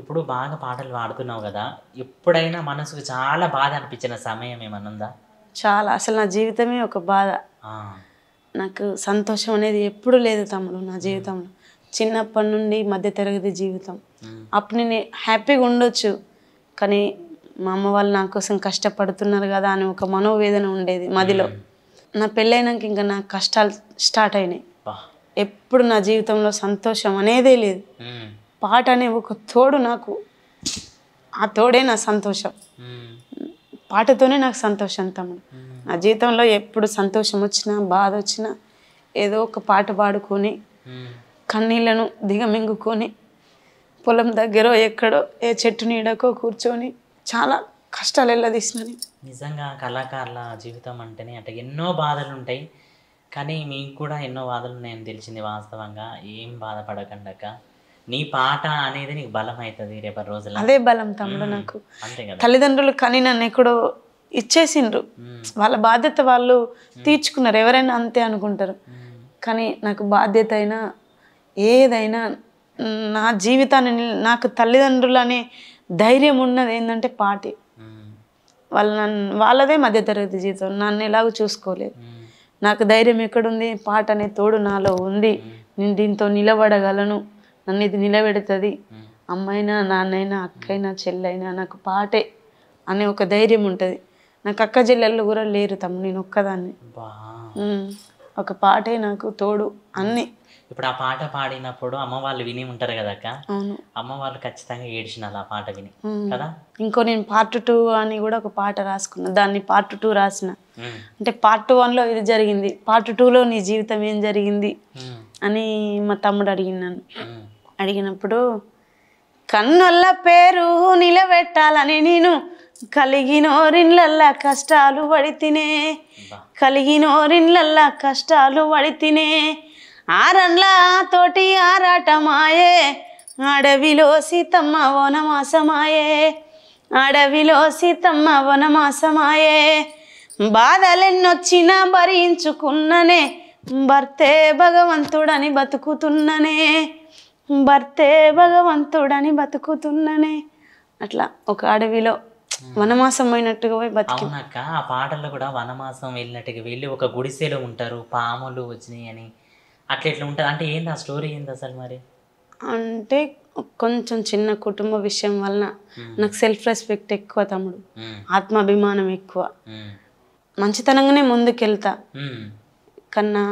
ఇప్పుడు బాగా పాటలు పాడుతున్నావు కదా ఎప్పుడైనా మనసుకు చాలా బాధ అనిపించిన సమయం ఏమన్నా ఉందా చాలా అసలు నా జీవితమే ఒక బాధ నాకు సంతోషం అనేది ఎప్పుడు లేదు తమ్ముడు నా జీవితంలో చిన్నప్పటి నుండి మధ్య తరగతి జీవితం అప్పుడు నేను హ్యాపీగా ఉండొచ్చు కానీ మా అమ్మ వాళ్ళు నా కోసం కష్టపడుతున్నారు కదా అని ఒక మనోవేదన ఉండేది మదిలో నా పెళ్ళైనాక ఇంకా నా కష్టాలు స్టార్ట్ అయినాయి ఎప్పుడు నా జీవితంలో సంతోషం అనేదే లేదు పాట అనే ఒక తోడు నాకు ఆ తోడే నా సంతోషం పాటతోనే నాకు సంతోషం తమ్ముడు నా జీవితంలో ఎప్పుడు సంతోషం వచ్చినా బాధ వచ్చినా ఏదో ఒక పాట పాడుకొని కన్నీళ్లను దిగమింగుకొని పొలం దగ్గర ఎక్కడో ఏ చెట్టు నీడకో కూర్చొని చాలా కష్టాలు వెళ్ళదీసినని నిజంగా కళాకారుల జీవితం అంటేనే అంటే ఎన్నో బాధలు ఉంటాయి కానీ మీకు కూడా ఎన్నో బాధలు ఉన్నాయని తెలిసింది వాస్తవంగా ఏం బాధపడకండక నీ పాట అనేది నీకు బలం అవుతుంది రేపటి రోజుల్లో అదే బలం తమ్ముడు నాకు తల్లిదండ్రులు కానీ నన్ను ఎక్కడో ఇచ్చేసిండ్రు వాళ్ళ బాధ్యత వాళ్ళు తీర్చుకున్నారు ఎవరైనా అంతే అనుకుంటారు కానీ నాకు బాధ్యత అయినా ఏదైనా నా జీవితాన్ని నాకు తల్లిదండ్రులు అనే ధైర్యం ఉన్నది ఏంటంటే పాటి వాళ్ళు నన్ను వాళ్ళదే మధ్యతరగతి జీవితం నన్ను ఎలాగో చూసుకోలేదు నాకు ధైర్యం ఎక్కడుంది పాట అనే తోడు నాలో ఉంది నేను దీంతో నిలబడగలను నన్ను ఇది నిలబెడుతుంది అమ్మైనా నాన్నైనా అక్కైనా చెల్లైనా నాకు పాటే అనే ఒక ధైర్యం ఉంటుంది నాకు అక్క చెల్లెళ్ళు కూడా లేరు తమ్ముడు నేను ఒక్కదాన్ని ఒక పాటే నాకు తోడు అన్ని ఇప్పుడు ఆ పాట పాడినప్పుడు అమ్మ వాళ్ళు విని ఉంటారు కదా అక్క అవును అమ్మ వాళ్ళు ఖచ్చితంగా ఏడ్చినారు ఆ పాట విని కదా ఇంకో నేను పార్ట్ టూ అని కూడా ఒక పాట రాసుకున్నా దాన్ని పార్ట్ టూ రాసిన అంటే పార్ట్ వన్లో ఇది జరిగింది పార్ట్ టూలో నీ జీవితం ఏం జరిగింది అని మా తమ్ముడు అడిగినాను అడిగినప్పుడు కన్నుల్ల పేరు నిలబెట్టాలని నేను కలిగినోరిన్లల్లా కష్టాలు పడితేనే కలిగినోరిన్లల్లా కష్టాలు పడితినే ఆరన్లా తోటి ఆరాటమాయే అడవిలో సీతమ్మ వనమాసమాయే అడవిలో సీతమ్మ వనమాసమాయే బాధలెన్నొచ్చినా భరించుకున్ననే భర్తే భగవంతుడని బతుకుతున్ననే భర్తే భగవంతుడని బతుకుతున్ననే అట్లా ఒక అడవిలో వనమాసం అయినట్టుగా పోయి బతికి ఆ పాటల్లో కూడా వనమాసం వెళ్ళినట్టుగా వెళ్ళి ఒక గుడిసెలో ఉంటారు పాములు వచ్చినాయి అని అట్లా ఇట్లా ఉంటారు అంటే ఏంది ఆ స్టోరీ ఏంది అసలు మరి అంటే కొంచెం చిన్న కుటుంబ విషయం వలన నాకు సెల్ఫ్ రెస్పెక్ట్ ఎక్కువ తమ్ముడు ఆత్మాభిమానం ఎక్కువ మంచితనంగానే ముందుకెళ్తా కన్నా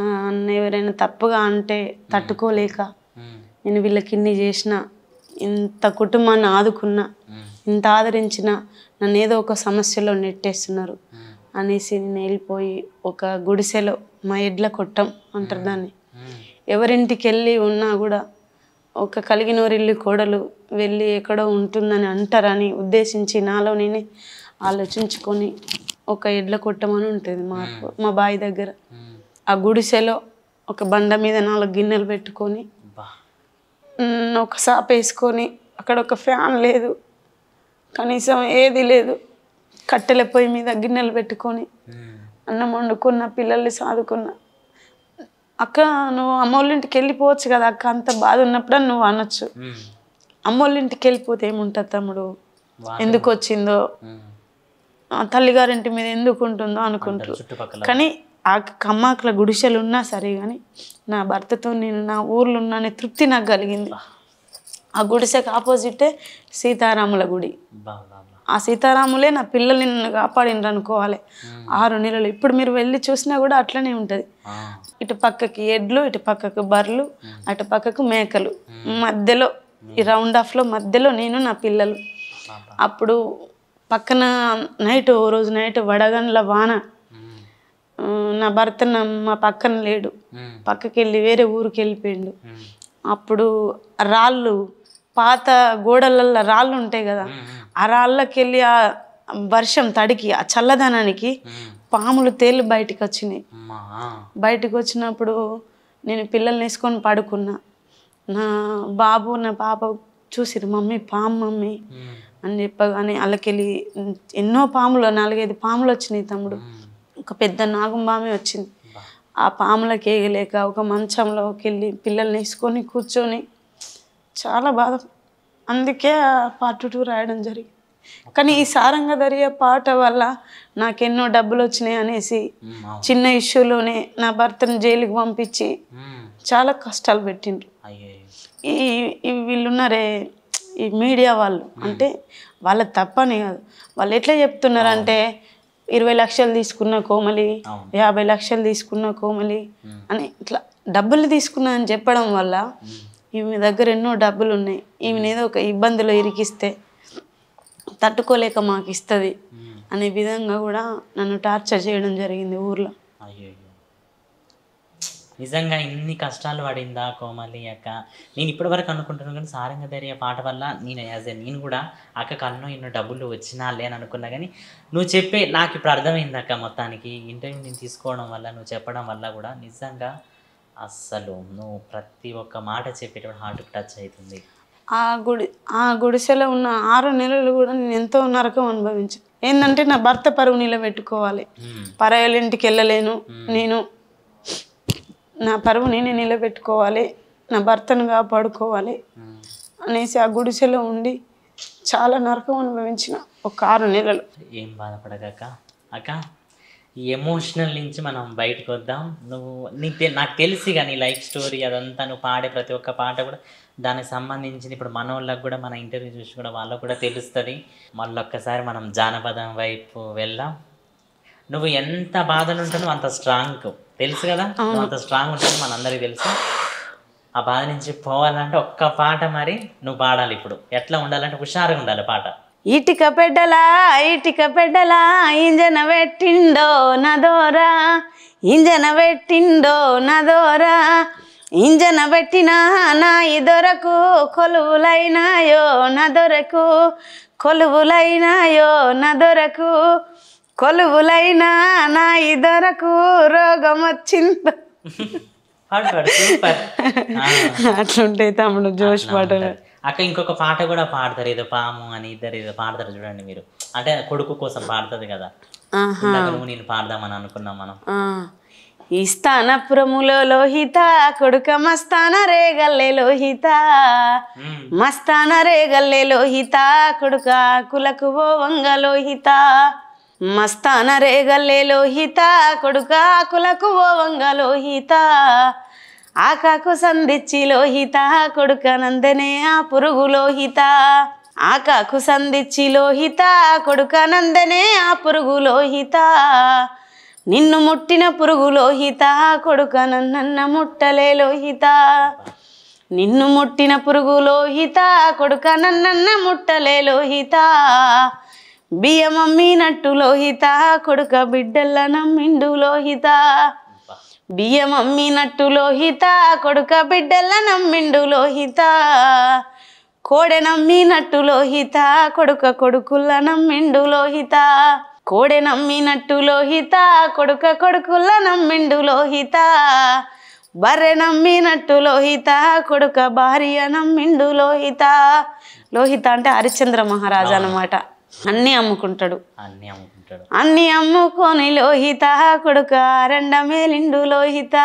ఎవరైనా తప్పుగా అంటే తట్టుకోలేక నేను వీళ్ళకి ఇన్ని చేసిన ఇంత కుటుంబాన్ని ఆదుకున్నా ఇంత ఆదరించిన నన్ను ఏదో ఒక సమస్యలో నెట్టేస్తున్నారు అనేసి నేను వెళ్ళిపోయి ఒక గుడిసెలో మా ఎడ్ల కొట్టం అంటారు దాన్ని ఎవరింటికి వెళ్ళి ఉన్నా కూడా ఒక కలిగినోరిల్లు కోడలు వెళ్ళి ఎక్కడో ఉంటుందని అంటారని ఉద్దేశించి నాలో నేనే ఆలోచించుకొని ఒక ఎడ్ల కొట్టమని ఉంటుంది మా మా బావి దగ్గర ఆ గుడిసెలో ఒక బండ మీద నాలుగు గిన్నెలు పెట్టుకొని ఒక షాప్ వేసుకొని అక్కడ ఒక ఫ్యాన్ లేదు కనీసం ఏది లేదు కట్టెల పొయ్యి మీద గిన్నెలు పెట్టుకొని అన్నం వండుకున్న పిల్లల్ని సాదుకున్న అక్క నువ్వు అమ్మోళ్ళింటికి వెళ్ళిపోవచ్చు కదా అక్క అంత బాధ ఉన్నప్పుడు నువ్వు అనొచ్చు అమ్మోళ్ళింటికి వెళ్ళిపోతే ఏముంటుంది తమ్ముడు ఎందుకు వచ్చిందో తల్లిగారింటి మీద ఎందుకు ఉంటుందో అనుకుంటారు కానీ ఆ కమ్మాకుల గుడిసెలు ఉన్నా సరే కానీ నా భర్తతో నేను నా ఊర్లో ఉన్నానే తృప్తి నాకు కలిగింది ఆ గుడిసెకి ఆపోజిటే సీతారాముల గుడి ఆ సీతారాములే నా పిల్లల్ని నన్ను కాపాడినరు అనుకోవాలి ఆరు నెలలు ఇప్పుడు మీరు వెళ్ళి చూసినా కూడా అట్లనే ఉంటుంది ఇటు పక్కకి ఎడ్లు ఇటు పక్కకు బర్రెలు అటు పక్కకు మేకలు మధ్యలో ఈ రౌండ్ ఆఫ్లో మధ్యలో నేను నా పిల్లలు అప్పుడు పక్కన నైట్ ఓ రోజు నైట్ వడగండ్ల వాన నా భర్త మా పక్కన లేడు పక్కకి వెళ్ళి వేరే ఊరికి వెళ్ళిపోయిండు అప్పుడు రాళ్ళు పాత గోడలల్లో రాళ్ళు ఉంటాయి కదా ఆ రాళ్ళకి వెళ్ళి ఆ వర్షం తడికి ఆ చల్లదనానికి పాములు తేలు బయటికి వచ్చినాయి బయటకు వచ్చినప్పుడు నేను పిల్లల్ని వేసుకొని పడుకున్నా నా బాబు నా పాప చూసిరు మమ్మీ పాము మమ్మీ అని చెప్పగానే వాళ్ళకెళ్ళి ఎన్నో పాములు నాలుగైదు పాములు వచ్చినాయి తమ్ముడు ఒక పెద్ద నాగుంబామే వచ్చింది ఆ పాములకు వేయలేక ఒక మంచంలోకి వెళ్ళి పిల్లల్ని వేసుకొని కూర్చొని చాలా బాధ అందుకే ఆ పార్ట్ టూ రాయడం జరిగింది కానీ ఈ సారంగ దరియ పాట వల్ల నాకెన్నో డబ్బులు వచ్చినాయి అనేసి చిన్న ఇష్యూలోనే నా భర్తను జైలుకి పంపించి చాలా కష్టాలు పెట్టిండ్రు ఈ వీళ్ళున్నారే ఈ మీడియా వాళ్ళు అంటే వాళ్ళ తప్పని కాదు వాళ్ళు ఎట్లా చెప్తున్నారంటే ఇరవై లక్షలు తీసుకున్న కోమలి యాభై లక్షలు తీసుకున్న కోమలి అని ఇట్లా డబ్బులు తీసుకున్నా అని చెప్పడం వల్ల ఈమె దగ్గర ఎన్నో డబ్బులు ఉన్నాయి ఈమె ఏదో ఒక ఇబ్బందిలో ఇరికిస్తే తట్టుకోలేక మాకు ఇస్తుంది అనే విధంగా కూడా నన్ను టార్చర్ చేయడం జరిగింది ఊర్లో నిజంగా ఇన్ని కష్టాలు పడిందా కోమలి అక్క నేను ఇప్పటివరకు అనుకుంటున్నాను కానీ సారంగ ధైర్య పాట వల్ల నేను యాజ్ ఏ నేను కూడా అక్క కన్నో ఎన్నో డబ్బులు వచ్చినాలే అని అనుకున్నా కానీ నువ్వు చెప్పే నాకు ఇప్పుడు అర్థమైంది అక్క మొత్తానికి ఇంటర్వ్యూ నేను తీసుకోవడం వల్ల నువ్వు చెప్పడం వల్ల కూడా నిజంగా అస్సలు నువ్వు ప్రతి ఒక్క మాట చెప్పేటప్పుడు హార్ట్కి టచ్ అవుతుంది ఆ గుడి ఆ గుడిసెలో ఉన్న ఆరు నెలలు కూడా నేను ఎంతో నరకం అనుభవించాను ఏంటంటే నా భర్త పరువు నిలబెట్టుకోవాలి పరాయలింటికి వెళ్ళలేను నేను నా పరువుని నేను నిలబెట్టుకోవాలి నా భర్తను కాపాడుకోవాలి అనేసి ఆ గుడిసెలో ఉండి చాలా నరకం అనుభవించిన ఒక ఆరు నెలలు ఏం బాధపడక అక్క ఈ ఎమోషనల్ నుంచి మనం బయటకు వద్దాం నువ్వు నీకు నాకు తెలిసి కానీ లైఫ్ స్టోరీ అదంతా నువ్వు పాడే ప్రతి ఒక్క పాట కూడా దానికి సంబంధించిన ఇప్పుడు వాళ్ళకు కూడా మన ఇంటర్వ్యూ చూసి కూడా వాళ్ళకు కూడా తెలుస్తుంది మళ్ళీ ఒక్కసారి మనం జానపదం వైపు వెళ్దాం నువ్వు ఎంత బాధలు ఉంటానో అంత స్ట్రాంగ్ తెలుసు కదా అంత స్ట్రాంగ్ ఉంటుంది మనందరికీ తెలుసు ఆ బాధ నుంచి పోవాలంటే ఒక్క పాట మరి నువ్వు పాడాలి ఇప్పుడు ఎట్లా ఉండాలంటే హుషారుగా ఉండాలి పాట ఇటుక పెడ్డలా ఇటుక పెడ్డలా ఇంజన పెట్టిండో నదోరా ఇంజన పెట్టిండో నదోరా ఇంజన పెట్టినా నా ఇదొరకు కొలువులైనాయో నా దొరకు కొలువులైనాయో నా దొరకు కొలువులైనా నా ఇదరకు రోగం వచ్చింది అట్లుంటే తమ్ముడు జోష్ పాట అక్క ఇంకొక పాట కూడా పాడతారు ఏదో పాము అని ఇద్దరు ఏదో పాడతారు చూడండి మీరు అంటే కొడుకు కోసం పాడుతుంది కదా నేను పాడదామని అనుకున్నాం మనం ఈ ప్రములో లోహిత కొడుక మస్తాన రేగల్లే లోహిత మస్తాన రేగల్లే లోహిత కొడుక కులకు ఓ వంగ లోహిత మస్తాన రేగల్లే లోహిత కొడుకాకులకు వంగ లోహిత ఆకాకు సంధిచ్చి లోహిత కొడుకనందనే ఆ పురుగు లోహిత ఆకాకు సంధిచ్చి లోహిత కొడుకనందనే ఆ పురుగు లోహిత నిన్ను ముట్టిన పురుగు లోహిత కొడుక నన్న ముట్టలే లోహిత నిన్ను ముట్టిన పురుగు లోహిత కొడుక నన్న ముట్టలే లోహిత బియ్యం అమ్మినట్టు లోహిత కొడుక బిడ్డల నమ్మిండు లోహిత బియ్యం అమ్మినట్టు లోహిత కొడుక బిడ్డల నమ్మిండు లోహిత కోడె నమ్మినట్టు లోహిత కొడుక కొడుకుల నమ్మిండు లోహిత కోడె నమ్మినట్టు లోహిత కొడుక కొడుకుల నమ్మిండు లోహిత బర్రె నమ్మినట్టు లోహిత కొడుక భార్య నమ్మిండు లోహిత లోహిత అంటే హరిశ్చంద్ర మహారాజా అన్నమాట అన్ని అమ్ముకుంటాడు అన్ని అమ్ముకుంటాడు అన్ని అమ్ముకొని లోహిత కొడుక రెండమేలిండు లోహిత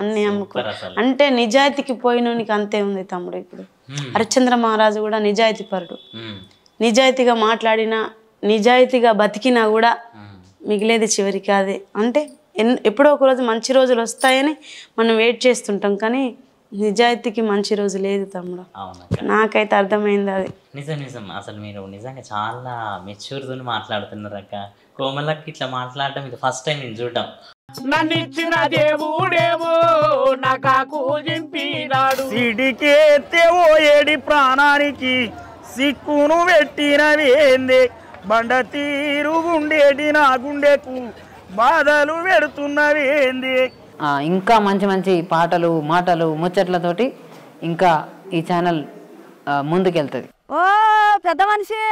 అన్ని అమ్ముకో అంటే నిజాయితీకి పోయినోనికి అంతే ఉంది తమ్ముడు ఇప్పుడు హరిశ్చంద్ర మహారాజు కూడా నిజాయితీ పరుడు నిజాయితీగా మాట్లాడినా నిజాయితీగా బతికినా కూడా మిగిలేది చివరికి అదే అంటే ఎన్ ఎప్పుడో ఒకరోజు మంచి రోజులు వస్తాయని మనం వెయిట్ చేస్తుంటాం కానీ నిజాయితీకి మంచి రోజు లేదు తమ్ముడు నాకైతే అర్థమైంది అది నిజం నిజం అసలు మీరు నిజంగా చాలా మెచ్యూర్తో మాట్లాడుతున్నారు అక్క కోమలకి ఇట్లా మాట్లాడటం ఇది ఫస్ట్ టైం నేను చూడటం నన్ను ఇచ్చిన దేవుడేవో నాకు జింపినాడు సిడికేతేవో ఏడి ప్రాణానికి సిక్కును పెట్టినవేందే బండ తీరు గుండేటి నా గుండెకు బాధలు పెడుతున్నవేందే ఇంకా మంచి మంచి పాటలు మాటలు ముచ్చట్లతోటి ఇంకా ఈ ఛానల్ ముందుకెళ్తుంది ఓ పెద్ద మనిషి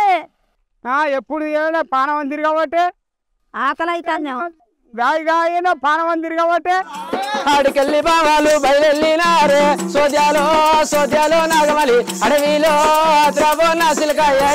ఎప్పుడు ఏమైనా కాబట్టి తిరిగబట్టే ఆకలి అవుతాను గాయన పానవందిరి కాబట్టి ఆడికెళ్ళి బావాలు బయలునారే సోద్యాలో సోద్యాలో నాగమలి అడవిలో ద్రవో నాసిలకాయ